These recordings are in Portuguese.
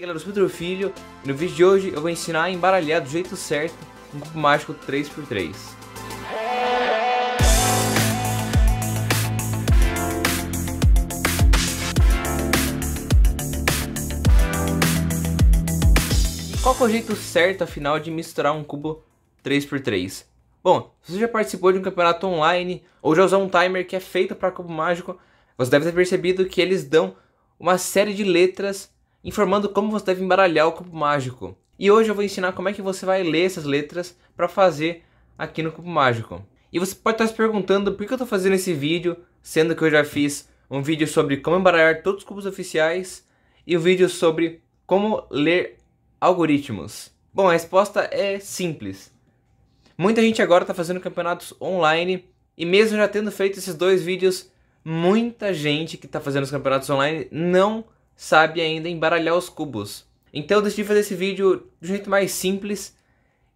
galera, eu sou o Pedro Filho e no vídeo de hoje eu vou ensinar a embaralhar do jeito certo um cubo mágico 3x3. Qual é o jeito certo, afinal, de misturar um cubo 3x3? Bom, se você já participou de um campeonato online ou já usou um timer que é feito para cubo mágico, você deve ter percebido que eles dão uma série de letras informando como você deve embaralhar o cubo mágico. E hoje eu vou ensinar como é que você vai ler essas letras para fazer aqui no cubo mágico. E você pode estar se perguntando por que eu estou fazendo esse vídeo, sendo que eu já fiz um vídeo sobre como embaralhar todos os cubos oficiais e um vídeo sobre como ler algoritmos. Bom, a resposta é simples. Muita gente agora está fazendo campeonatos online e mesmo já tendo feito esses dois vídeos, muita gente que está fazendo os campeonatos online não sabe ainda embaralhar os cubos. Então eu decidi fazer esse vídeo do jeito mais simples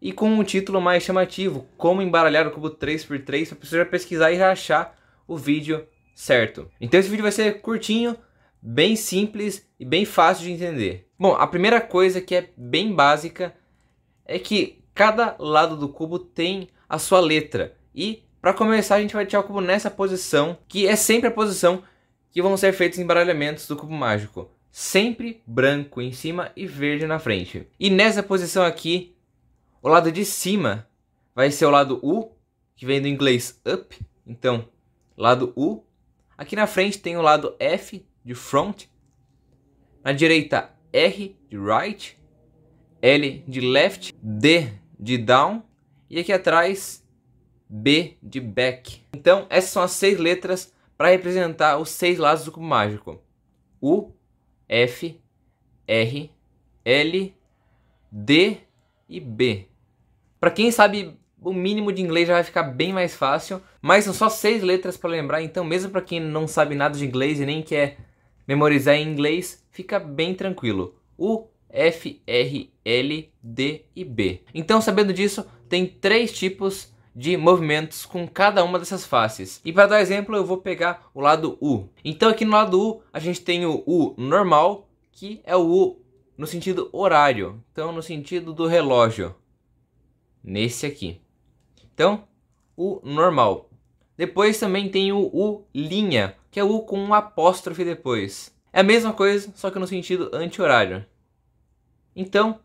e com um título mais chamativo, como embaralhar o cubo 3x3, para a pessoa já pesquisar e já achar o vídeo certo. Então esse vídeo vai ser curtinho, bem simples e bem fácil de entender. Bom, a primeira coisa que é bem básica é que cada lado do cubo tem a sua letra. E para começar a gente vai tirar o cubo nessa posição, que é sempre a posição que vão ser feitos embaralhamentos do cubo mágico sempre branco em cima e verde na frente. E nessa posição aqui, o lado de cima vai ser o lado U, que vem do inglês up, então lado U. Aqui na frente tem o lado F, de front. Na direita, R, de right. L, de left. D, de down. E aqui atrás, B, de back. Então, essas são as seis letras para representar os seis lados do cubo mágico. U, F, R, L, D e B. Para quem sabe o mínimo de inglês já vai ficar bem mais fácil, mas são só seis letras para lembrar, então mesmo para quem não sabe nada de inglês e nem quer memorizar em inglês, fica bem tranquilo. U, F, R, L, D e B. Então, sabendo disso, tem três tipos de movimentos com cada uma dessas faces. E para dar exemplo, eu vou pegar o lado U. Então aqui no lado U, a gente tem o U normal, que é o U no sentido horário, então no sentido do relógio, nesse aqui. Então, U normal. Depois também tem o U linha, que é o U com um apóstrofe depois. É a mesma coisa, só que no sentido anti-horário. Então,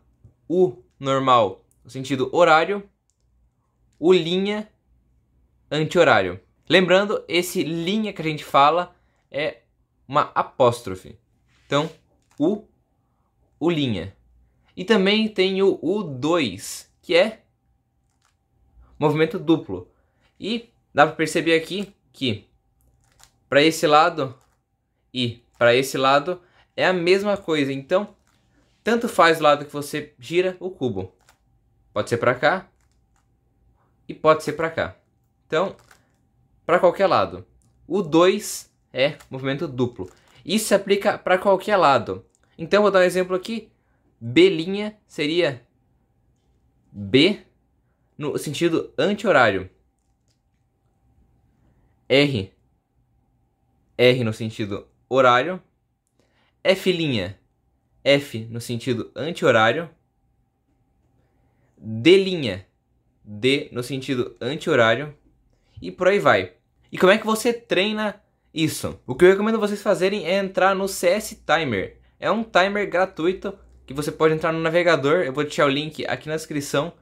U normal no sentido horário o linha anti-horário. Lembrando, esse linha que a gente fala é uma apóstrofe. Então, o, o linha. E também tem o U2, que é movimento duplo. E dá para perceber aqui que para esse lado e para esse lado é a mesma coisa. Então, tanto faz o lado que você gira o cubo. Pode ser para cá e pode ser para cá. Então, para qualquer lado. O 2 é movimento duplo. Isso se aplica para qualquer lado. Então, vou dar um exemplo aqui. B' seria B no sentido anti-horário. R, R no sentido horário. F', F no sentido anti-horário. D' D no sentido anti-horário e por aí vai. E como é que você treina isso? O que eu recomendo vocês fazerem é entrar no CS Timer. É um timer gratuito que você pode entrar no navegador. Eu vou deixar o link aqui na descrição.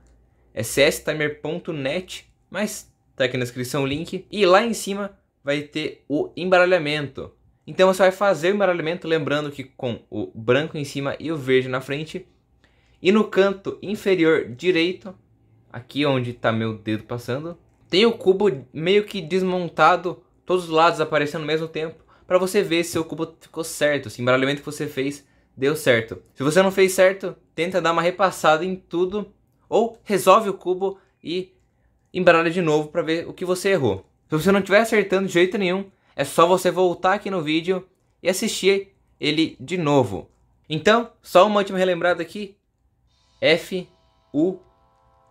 É cstimer.net, mas tá aqui na descrição o link. E lá em cima vai ter o embaralhamento. Então você vai fazer o embaralhamento lembrando que com o branco em cima e o verde na frente. E no canto inferior direito aqui onde tá meu dedo passando. Tem o cubo meio que desmontado, todos os lados aparecendo ao mesmo tempo, para você ver se o cubo ficou certo, se o embaralhamento que você fez deu certo. Se você não fez certo, tenta dar uma repassada em tudo ou resolve o cubo e embaralha de novo para ver o que você errou. Se você não estiver acertando de jeito nenhum, é só você voltar aqui no vídeo e assistir ele de novo. Então, só uma última relembrada aqui. F U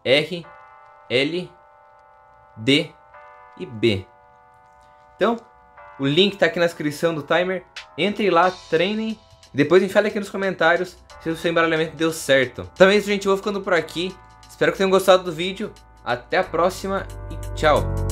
R, L, D e B. Então, o link está aqui na descrição do timer. Entre lá, treinem. Depois me fale aqui nos comentários se o seu embaralhamento deu certo. Então é isso, gente. Eu vou ficando por aqui. Espero que tenham gostado do vídeo. Até a próxima e tchau.